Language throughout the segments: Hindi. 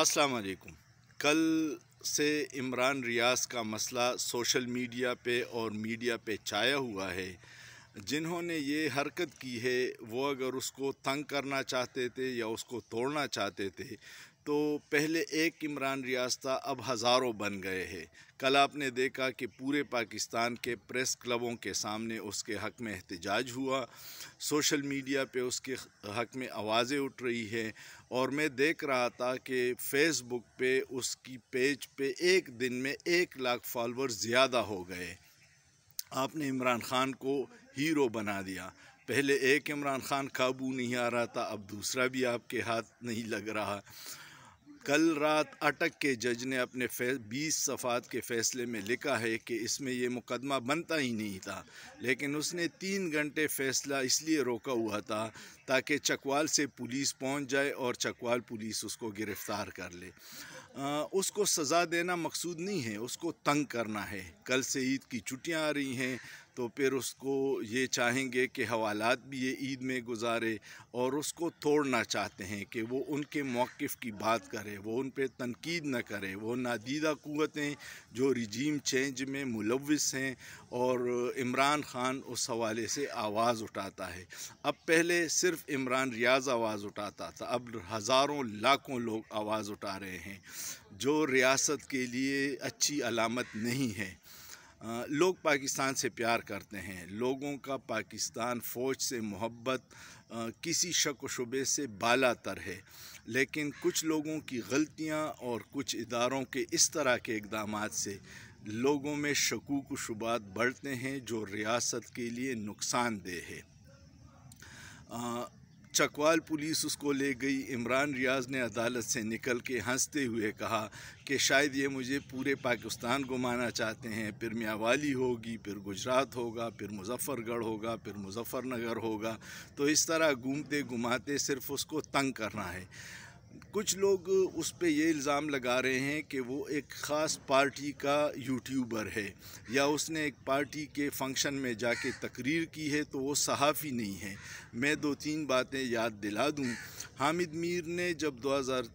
अस्सलाम वालेकुम कल से इमरान रियाज का मसला सोशल मीडिया पे और मीडिया पे छाया हुआ है जिन्होंने ये हरकत की है वो अगर उसको तंग करना चाहते थे या उसको तोड़ना चाहते थे तो पहले एक इमरान रियास्ता अब हज़ारों बन गए हैं कल आपने देखा कि पूरे पाकिस्तान के प्रेस क्लबों के सामने उसके हक़ में एहतजाज हुआ सोशल मीडिया पे उसके हक़ में आवाज़ें उठ रही हैं और मैं देख रहा था कि फ़ेसबुक पे उसकी पेज पे एक दिन में एक लाख फॉलोअर ज़्यादा हो गए आपने इमरान ख़ान को हीरो बना दिया पहले एक इमरान ख़ान काबू नहीं आ रहा था अब दूसरा भी आपके हाथ नहीं लग रहा कल रात अटक के जज ने अपने बीस सफ़ात के फ़ैसले में लिखा है कि इसमें यह मुकदमा बनता ही नहीं था लेकिन उसने तीन घंटे फैसला इसलिए रोका हुआ था ताकि चकवाल से पुलिस पहुंच जाए और चकवाल पुलिस उसको गिरफ़्तार कर ले आ, उसको सज़ा देना मकसूद नहीं है उसको तंग करना है कल से ईद की छुट्टियां आ रही हैं तो फिर उसको ये चाहेंगे कि हवालात भी ये ईद में गुजारे और उसको तोड़ना चाहते हैं कि वो उनके मौक़ की बात करें वो उन पर तनकीद न करें वो नादीदा क़वतें जो रिजीम चेंज में मुलविस हैं और इमरान ख़ान उस हवाले से आवाज़ उठाता है अब पहले सिर्फ इमरान रियाज आवाज़ उठाता था अब हज़ारों लाखों लोग आवाज़ उठा रहे हैं जो रियासत के लिए अच्छी अलामत नहीं है लोग पाकिस्तान से प्यार करते हैं लोगों का पाकिस्तान फ़ौज से मोहब्बत किसी शक व शुबे से बाला तर है लेकिन कुछ लोगों की गलतियां और कुछ इदारों के इस तरह के इकदाम से लोगों में शकूक शुबात बढ़ते हैं जो रियासत के लिए नुकसानदेह है चकवाल पुलिस उसको ले गई इमरान रियाज ने अदालत से निकल के हंसते हुए कहा कि शायद ये मुझे पूरे पाकिस्तान घुमाना चाहते हैं फिर मियावाली होगी फिर गुजरात होगा फिर मुजफ्फरगढ़ होगा फिर मुजफ्फरनगर होगा तो इस तरह घूमते घुमाते सिर्फ उसको तंग करना है कुछ लोग उस पर यह इल्ज़ाम लगा रहे हैं कि वो एक ख़ास पार्टी का यूट्यूबर है या उसने एक पार्टी के फंक्शन में जाके तकरीर की है तो वो सहाफ़ी नहीं है मैं दो तीन बातें याद दिला दूं हामिद मीर ने जब 2000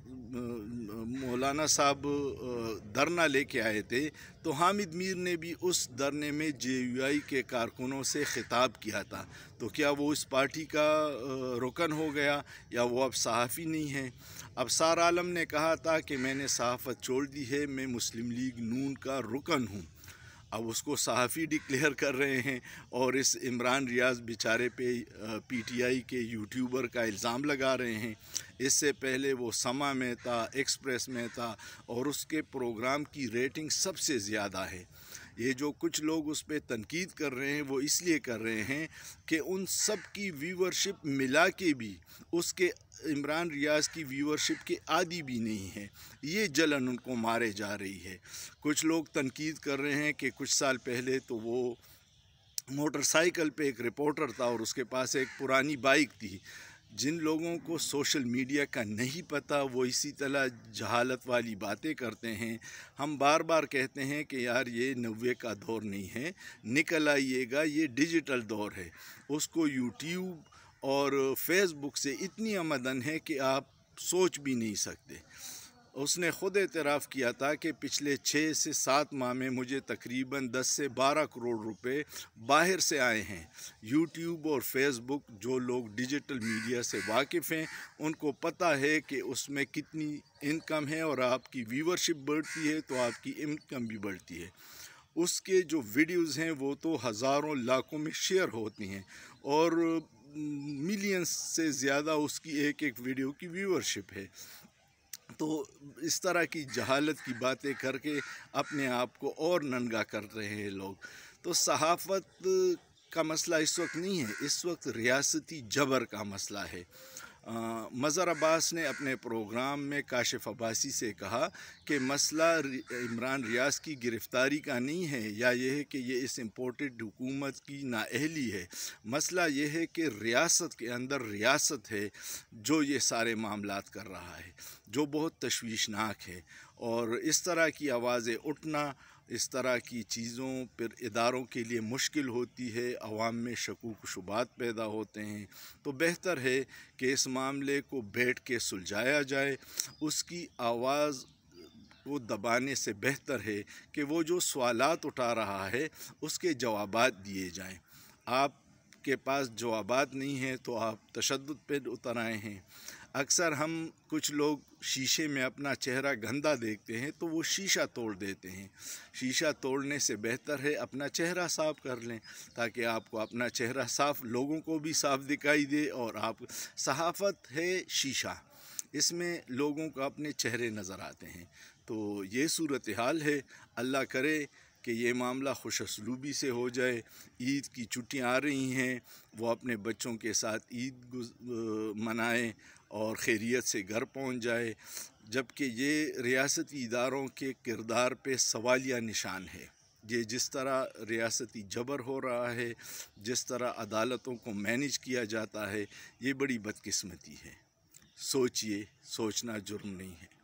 मौलाना साहब धरना लेके आए थे तो हामिद मीर ने भी उस धरने में जे के कारकुनों से ख़िताब किया था तो क्या वो इस पार्टी का रुकन हो गया या वो अब सहाफ़ी नहीं है अब सार आलम ने कहा था कि मैंने सहाफ़त छोड़ दी है मैं मुस्लिम लीग नून का रुकन हूँ अब उसको सहाफ़ी डिक्लेयर कर रहे हैं और इस इमरान रियाज बेचारे पे पीटीआई के यूट्यूबर का इल्ज़ाम लगा रहे हैं इससे पहले वो समा में था एक्सप्रेस में था और उसके प्रोग्राम की रेटिंग सबसे ज़्यादा है ये जो कुछ लोग उस पर तनकीद कर रहे हैं वो इसलिए कर रहे हैं कि उन सब की व्यूवरशिप मिला के भी उसके इमरान रियाज की व्यूवरशिप के आदि भी नहीं है ये जलन उनको मारे जा रही है कुछ लोग तनकीद कर रहे हैं कि कुछ साल पहले तो वो मोटरसाइकिल पे एक रिपोर्टर था और उसके पास एक पुरानी बाइक थी जिन लोगों को सोशल मीडिया का नहीं पता वो इसी तरह जहालत वाली बातें करते हैं हम बार बार कहते हैं कि यार ये नवे का दौर नहीं है निकल आइएगा ये डिजिटल दौर है उसको यूट्यूब और फेसबुक से इतनी आमदन है कि आप सोच भी नहीं सकते उसने ख़ुद एतराफ़ किया था कि पिछले छः से सात माह में मुझे तकरीबन दस से बारह करोड़ रुपए बाहर से आए हैं यूट्यूब और फेसबुक जो लोग डिजिटल मीडिया से वाकिफ़ हैं उनको पता है कि उसमें कितनी इनकम है और आपकी व्यूवरशिप बढ़ती है तो आपकी इनकम भी बढ़ती है उसके जो वीडियोस हैं वो तो हज़ारों लाखों में शेयर होती हैं और मिलियंस से ज़्यादा उसकी एक एक वीडियो की व्यूवरशिप है तो इस तरह की जहालत की बातें करके अपने आप को और नंगा कर रहे हैं लोग तो सहाफ़त का मसला इस वक्त नहीं है इस वक्त रियासती जबर का मसला है मज़र अब्बास ने अपने प्रोग्राम में काशिफ अब्बासी से कहा कि मसला इमरान रियाज की गिरफ़्तारी का नहीं है या यह है कि ये इस इम्पोर्टेड हुकूमत की नाअहली है मसला यह है कि रियासत के अंदर रियासत है जो ये सारे मामलात कर रहा है जो बहुत तशवीशनाक है और इस तरह की आवाज़ें उठना इस तरह की चीज़ों पर इदारों के लिए मुश्किल होती है आवाम में शकूक शुबात पैदा होते हैं तो बेहतर है कि इस मामले को बैठ के सुलझाया जाए उसकी आवाज़ को दबाने से बेहतर है कि वो जो सवालत उठा रहा है उसके जवाब दिए जाएँ आप के पास जवाब नहीं हैं तो आप तशद पर उतर आए हैं अक्सर हम कुछ लोग शीशे में अपना चेहरा गंदा देखते हैं तो वो शीशा तोड़ देते हैं शीशा तोड़ने से बेहतर है अपना चेहरा साफ़ कर लें ताकि आपको अपना चेहरा साफ लोगों को भी साफ दिखाई दे और आप सहाफत है शीशा इसमें लोगों को अपने चेहरे नज़र आते हैं तो ये सूरत हाल है अल्लाह करे कि ये मामला खुश असलूबी से हो जाए ईद की छुट्टियाँ आ रही हैं वो अपने बच्चों के साथ ईद मनाएं और खैरियत से घर पहुंच जाए जबकि ये रियासती इदारों के किरदार पे सवालिया निशान है ये जिस तरह रियासती जबर हो रहा है जिस तरह अदालतों को मैनेज किया जाता है ये बड़ी बदकस्मती है सोचिए सोचना जुर्म नहीं है